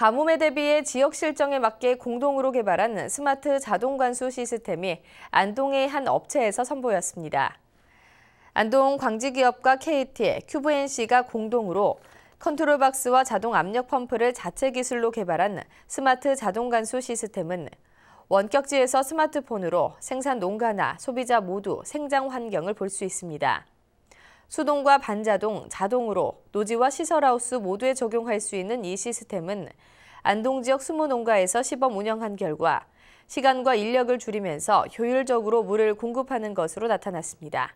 가뭄에 대비해 지역 실정에 맞게 공동으로 개발한 스마트 자동 관수 시스템이 안동의 한 업체에서 선보였습니다. 안동 광지기업과 KT, 큐브NC가 공동으로 컨트롤박스와 자동 압력 펌프를 자체 기술로 개발한 스마트 자동 간수 시스템은 원격지에서 스마트폰으로 생산 농가나 소비자 모두 생장 환경을 볼 수 있습니다. 수동과 반자동, 자동으로 노지와 시설하우스 모두에 적용할 수 있는 이 시스템은 안동 지역 20농가에서 시범 운영한 결과 시간과 인력을 줄이면서 효율적으로 물을 공급하는 것으로 나타났습니다.